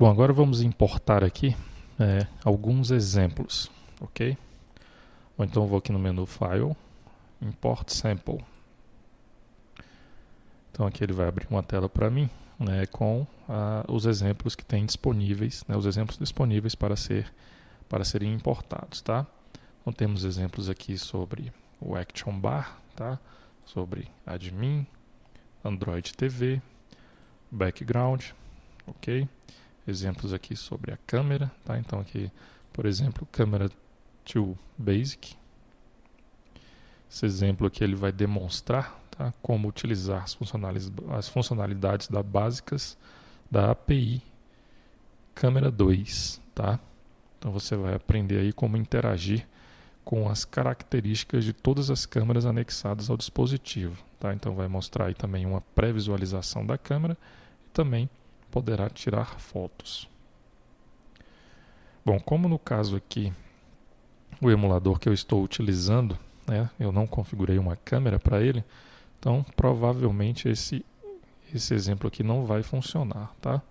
Bom, agora vamos importar aqui é, alguns exemplos, ok? Ou então vou aqui no menu File, Import Sample. Então aqui ele vai abrir uma tela para mim né, com ah, os exemplos que tem disponíveis, né, os exemplos disponíveis para, ser, para serem importados, tá? Então temos exemplos aqui sobre o Action Bar, tá? Sobre Admin, Android TV, Background, ok? exemplos aqui sobre a câmera, tá? Então aqui, por exemplo, câmera to basic. Esse exemplo aqui ele vai demonstrar tá? como utilizar as funcionalidades, as funcionalidades da básicas da API câmera 2, tá? Então você vai aprender aí como interagir com as características de todas as câmeras anexadas ao dispositivo, tá? Então vai mostrar aí também uma pré-visualização da câmera e também poderá tirar fotos. Bom, como no caso aqui, o emulador que eu estou utilizando, né, eu não configurei uma câmera para ele, então provavelmente esse, esse exemplo aqui não vai funcionar, tá?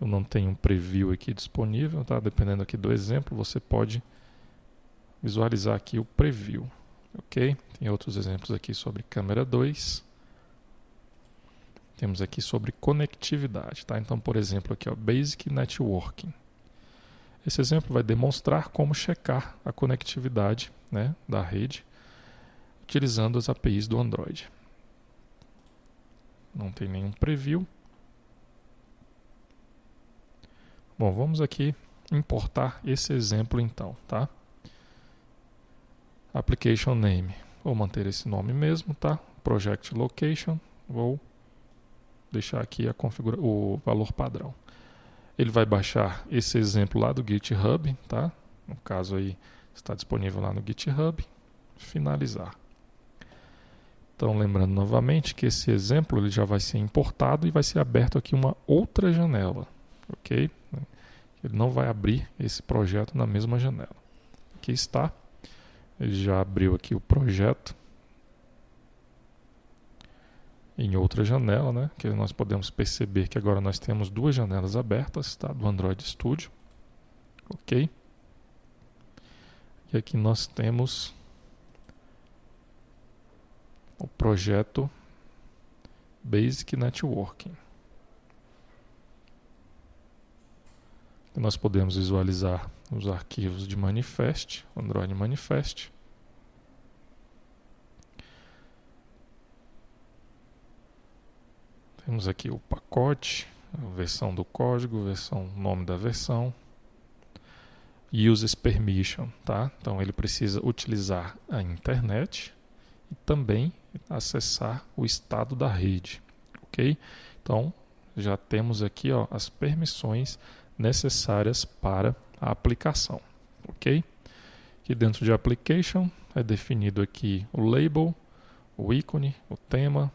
Eu não tenho um preview aqui disponível, tá? Dependendo aqui do exemplo, você pode visualizar aqui o preview, ok? Tem outros exemplos aqui sobre câmera 2. Temos aqui sobre conectividade, tá? Então, por exemplo, aqui, ó, Basic Networking. Esse exemplo vai demonstrar como checar a conectividade né, da rede utilizando as APIs do Android. Não tem nenhum preview. Bom, vamos aqui importar esse exemplo então, tá? Application name. Vou manter esse nome mesmo, tá? Project location. Vou deixar aqui a configura o valor padrão. Ele vai baixar esse exemplo lá do GitHub, tá? No caso aí está disponível lá no GitHub. Finalizar. Então lembrando novamente que esse exemplo ele já vai ser importado e vai ser aberto aqui uma outra janela, ok? Ele não vai abrir esse projeto na mesma janela. Aqui está. Ele já abriu aqui o projeto em outra janela, né, que nós podemos perceber que agora nós temos duas janelas abertas tá, do Android Studio. Ok? E aqui nós temos o projeto Basic Networking. Nós podemos visualizar os arquivos de manifest, Android Manifest. Temos aqui o pacote, a versão do código, versão, nome da versão, uses permission, tá? Então ele precisa utilizar a internet e também acessar o estado da rede, ok? Então já temos aqui ó, as permissões necessárias para a aplicação, ok? Aqui dentro de application é definido aqui o label, o ícone, o tema,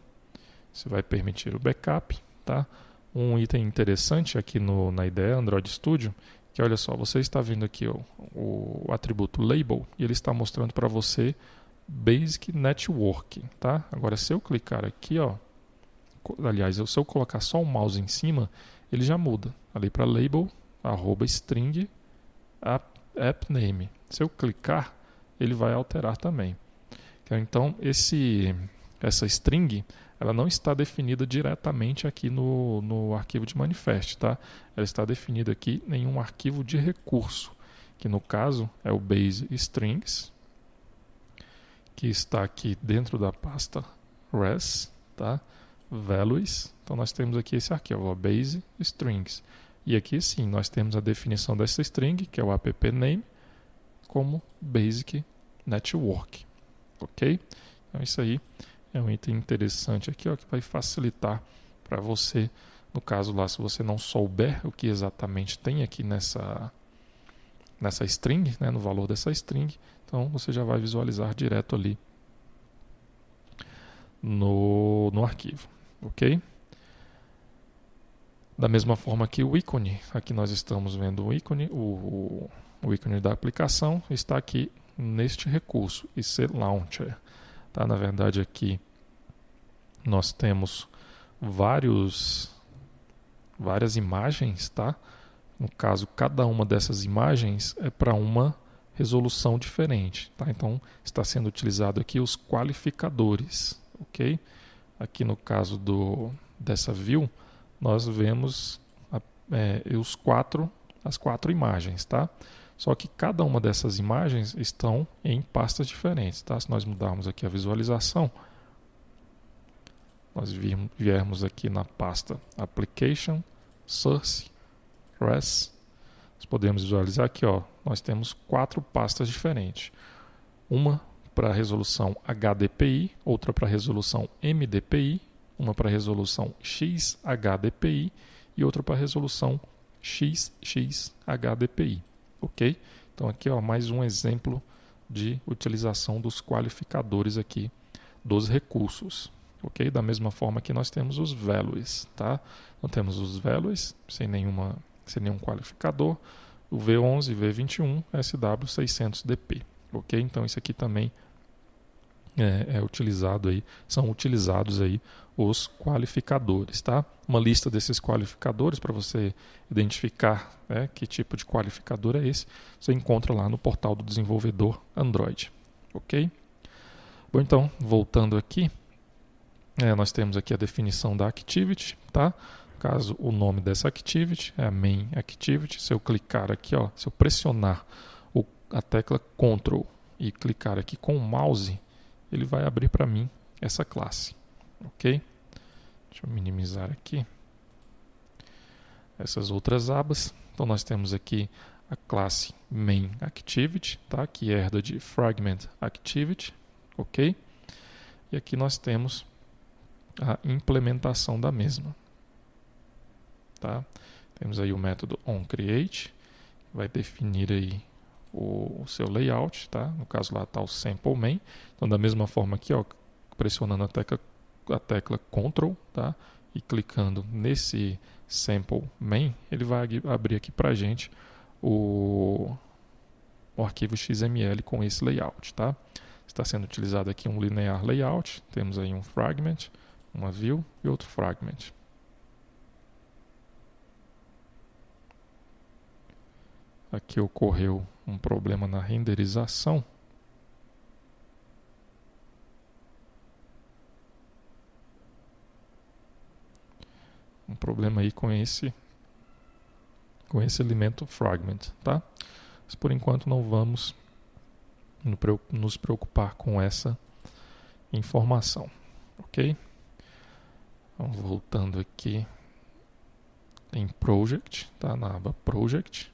você vai permitir o backup, tá? Um item interessante aqui no, na ideia Android Studio, que olha só, você está vendo aqui ó, o atributo label e ele está mostrando para você Basic Network, tá? Agora se eu clicar aqui, ó, aliás, se eu colocar só o mouse em cima, ele já muda. Ali para label, arroba string, app name. Se eu clicar, ele vai alterar também. Então, esse essa string, ela não está definida diretamente aqui no, no arquivo de manifest, tá? Ela está definida aqui em um arquivo de recurso, que no caso é o base strings, que está aqui dentro da pasta res, tá? values. Então nós temos aqui esse arquivo, ó, base strings. E aqui sim, nós temos a definição dessa string, que é o app name, como basic network. OK? Então isso aí é um item interessante aqui ó, que vai facilitar para você, no caso lá, se você não souber o que exatamente tem aqui nessa, nessa string, né, no valor dessa string, então você já vai visualizar direto ali no, no arquivo, ok? Da mesma forma que o ícone, aqui nós estamos vendo o ícone, o, o, o ícone da aplicação está aqui neste recurso, IC Launcher. Tá? Na verdade, aqui nós temos vários várias imagens, tá? No caso, cada uma dessas imagens é para uma resolução diferente, tá? Então, está sendo utilizado aqui os qualificadores, OK? Aqui no caso do dessa view, nós vemos a, é, os quatro as quatro imagens, tá? Só que cada uma dessas imagens estão em pastas diferentes, tá? Se nós mudarmos aqui a visualização, nós viermos aqui na pasta Application, Source, Res, nós podemos visualizar aqui, ó, nós temos quatro pastas diferentes. Uma para resolução HDPI, outra para resolução MDPI, uma para resolução XHDPI e outra para resolução XXHDPI. Ok? Então aqui ó, mais um exemplo de utilização dos qualificadores aqui dos recursos. Ok? Da mesma forma que nós temos os values, tá? Então temos os values sem nenhuma sem nenhum qualificador, o V11, V21, SW600DP, ok? Então isso aqui também é, é utilizado aí, são utilizados aí os qualificadores, tá? Uma lista desses qualificadores para você identificar né, que tipo de qualificador é esse, você encontra lá no portal do desenvolvedor Android, ok? Bom, então voltando aqui, é, nós temos aqui a definição da activity, tá? No caso o nome dessa activity é a main activity. Se eu clicar aqui, ó, se eu pressionar o, a tecla Ctrl e clicar aqui com o mouse ele vai abrir para mim essa classe, ok? Deixa eu minimizar aqui essas outras abas. Então nós temos aqui a classe MainActivity, tá? Que herda de FragmentActivity, ok? E aqui nós temos a implementação da mesma, tá? Temos aí o método onCreate, que vai definir aí o, o seu layout, tá? No caso lá está o sample main. Então da mesma forma aqui, ó, pressionando a tecla, a tecla Ctrl, tá? E clicando nesse sample main, ele vai abrir aqui para gente o, o arquivo XML com esse layout, tá? Está sendo utilizado aqui um linear layout, temos aí um fragment, uma view e outro fragment. Aqui ocorreu um problema na renderização. Um problema aí com esse com esse elemento fragment, tá? Mas por enquanto não vamos nos preocupar com essa informação, ok? Então, voltando aqui em Project, tá? Na aba Project.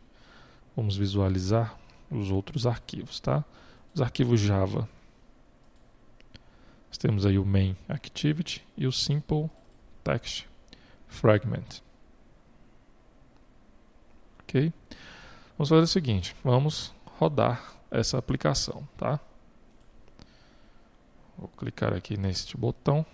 Vamos visualizar os outros arquivos, tá? Os arquivos Java. Nós temos aí o main activity e o simple text fragment. OK? Vamos fazer o seguinte, vamos rodar essa aplicação, tá? Vou clicar aqui neste botão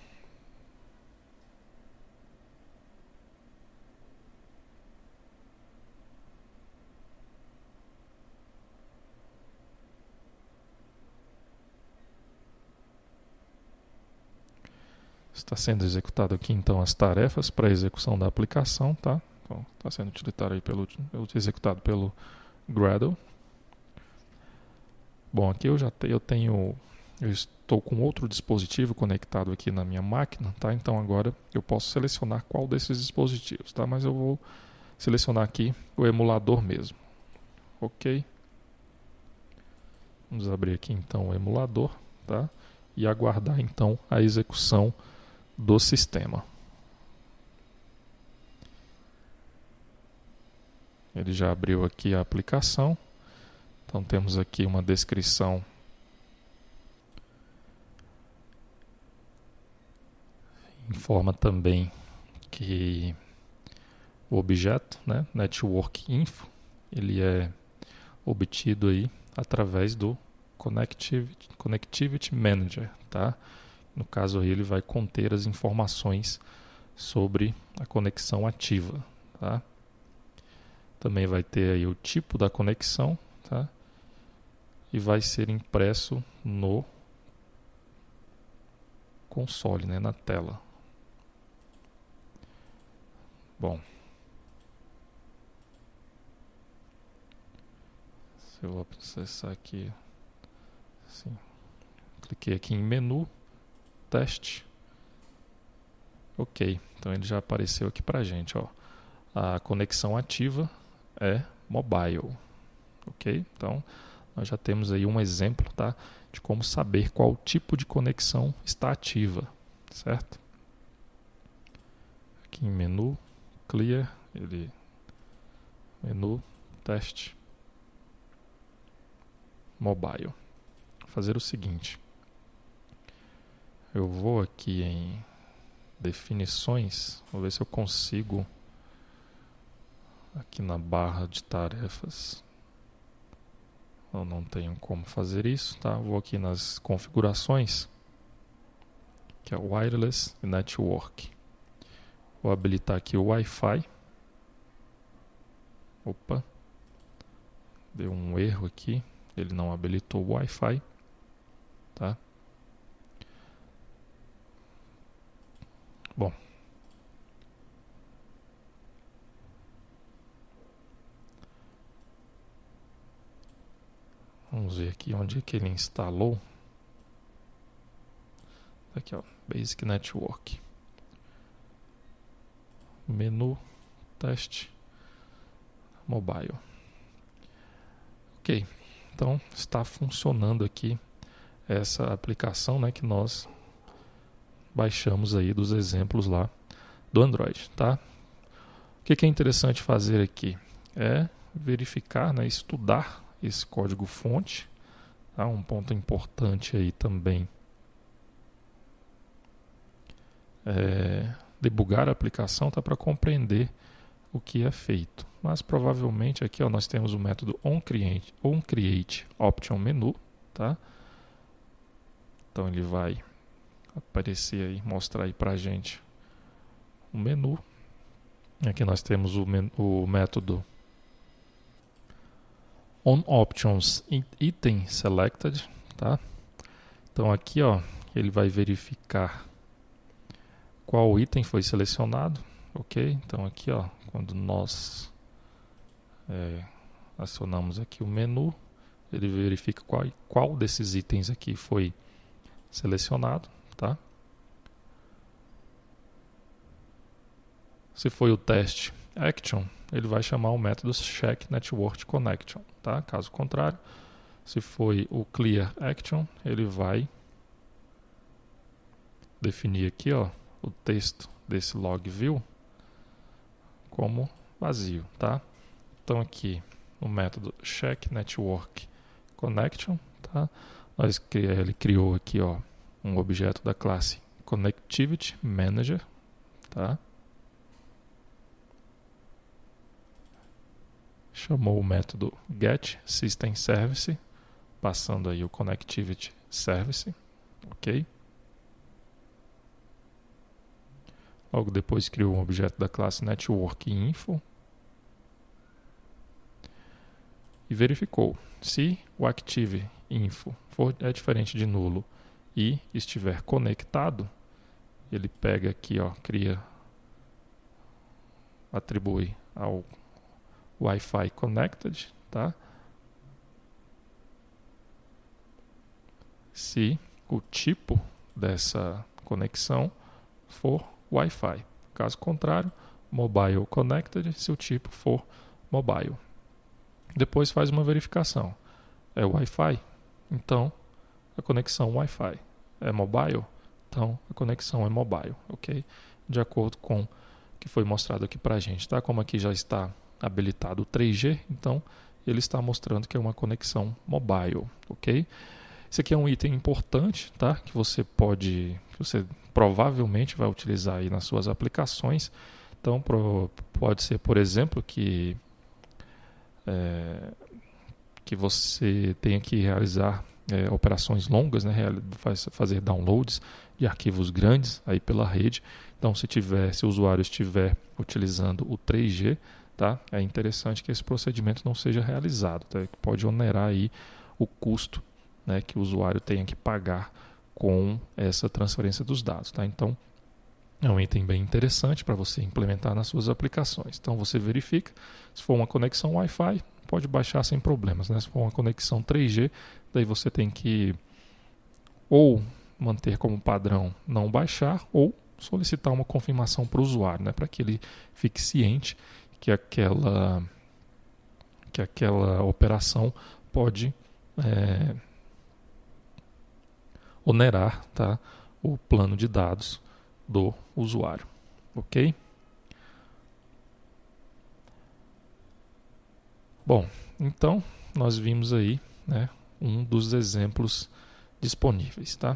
Está sendo executado aqui então as tarefas para execução da aplicação, tá? Então, está sendo utilizado aí pelo, executado pelo Gradle. Bom, aqui eu já te, eu tenho eu estou com outro dispositivo conectado aqui na minha máquina, tá? Então agora eu posso selecionar qual desses dispositivos, tá? Mas eu vou selecionar aqui o emulador mesmo. OK? Vamos abrir aqui então o emulador, tá? E aguardar então a execução do sistema. Ele já abriu aqui a aplicação. Então temos aqui uma descrição informa também que o objeto, né, network info, ele é obtido aí através do connectivity, connectivity manager, tá? No caso, ele vai conter as informações sobre a conexão ativa. Tá? Também vai ter aí o tipo da conexão tá? e vai ser impresso no console, né? na tela. Bom. Se eu acessar aqui, assim, cliquei aqui em menu, Teste. Ok, então ele já apareceu aqui para gente. Ó. A conexão ativa é mobile. Ok, então nós já temos aí um exemplo tá, de como saber qual tipo de conexão está ativa, certo? Aqui em menu, clear, ele menu, teste, mobile. Vou fazer o seguinte, eu vou aqui em definições, vou ver se eu consigo aqui na barra de tarefas. Eu não tenho como fazer isso, tá? Vou aqui nas configurações, que é wireless network. Vou habilitar aqui o Wi-Fi. Opa. Deu um erro aqui, ele não habilitou o Wi-Fi. Bom. Vamos ver aqui onde é que ele instalou. Tá aqui, ó, Basic Network. Menu, teste, mobile. Ok, então está funcionando aqui essa aplicação né, que nós baixamos aí dos exemplos lá do Android, tá? O que, é interessante fazer aqui é verificar, né, estudar esse código fonte, tá? um ponto importante aí também. É, debugar a aplicação tá para compreender o que é feito. Mas provavelmente aqui ó, nós temos o método onCreate, onCreate option menu, tá? Então ele vai aparecer aí, mostrar aí pra gente o menu. Aqui nós temos o, o método on options item selected, tá? Então aqui, ó, ele vai verificar qual item foi selecionado, ok? Então aqui, ó, quando nós é, acionamos aqui o menu, ele verifica qual, qual desses itens aqui foi selecionado, Tá? Se foi o teste action, ele vai chamar o método check network connection. Tá? Caso contrário, se foi o clear action, ele vai definir aqui ó, o texto desse log view como vazio, tá? Então aqui o método check network connection, tá? Nós ele criou aqui ó um objeto da classe Connectivity Manager, tá? Chamou o método get system service, passando aí o connectivity service, ok? Logo depois criou um objeto da classe network info e verificou se o active info for, é diferente de nulo e estiver conectado, ele pega aqui, ó, cria, atribui ao Wi-Fi connected, tá? Se o tipo dessa conexão for Wi-Fi. Caso contrário, mobile connected, se o tipo for mobile. Depois faz uma verificação. É Wi-Fi? Então, a conexão Wi-Fi é mobile, então a conexão é mobile, ok? De acordo com o que foi mostrado aqui para a gente, tá? Como aqui já está habilitado o 3G, então ele está mostrando que é uma conexão mobile, ok? Esse aqui é um item importante, tá? Que você pode, que você provavelmente vai utilizar aí nas suas aplicações. Então, pro, pode ser, por exemplo, que é, que você tenha que realizar é, operações longas, né, fazer downloads de arquivos grandes aí pela rede. Então, se tiver, se o usuário estiver utilizando o 3G, tá, é interessante que esse procedimento não seja realizado, tá, que pode onerar aí o custo né, que o usuário tenha que pagar com essa transferência dos dados. Tá? Então, é um item bem interessante para você implementar nas suas aplicações. Então, você verifica se for uma conexão Wi-Fi, pode baixar sem problemas. Né? Se for uma conexão 3G, daí você tem que ou manter como padrão não baixar ou solicitar uma confirmação para o usuário, né? para que ele fique ciente que aquela, que aquela operação pode é, onerar tá? o plano de dados do usuário. ok? Bom, então nós vimos aí né, um dos exemplos disponíveis, tá?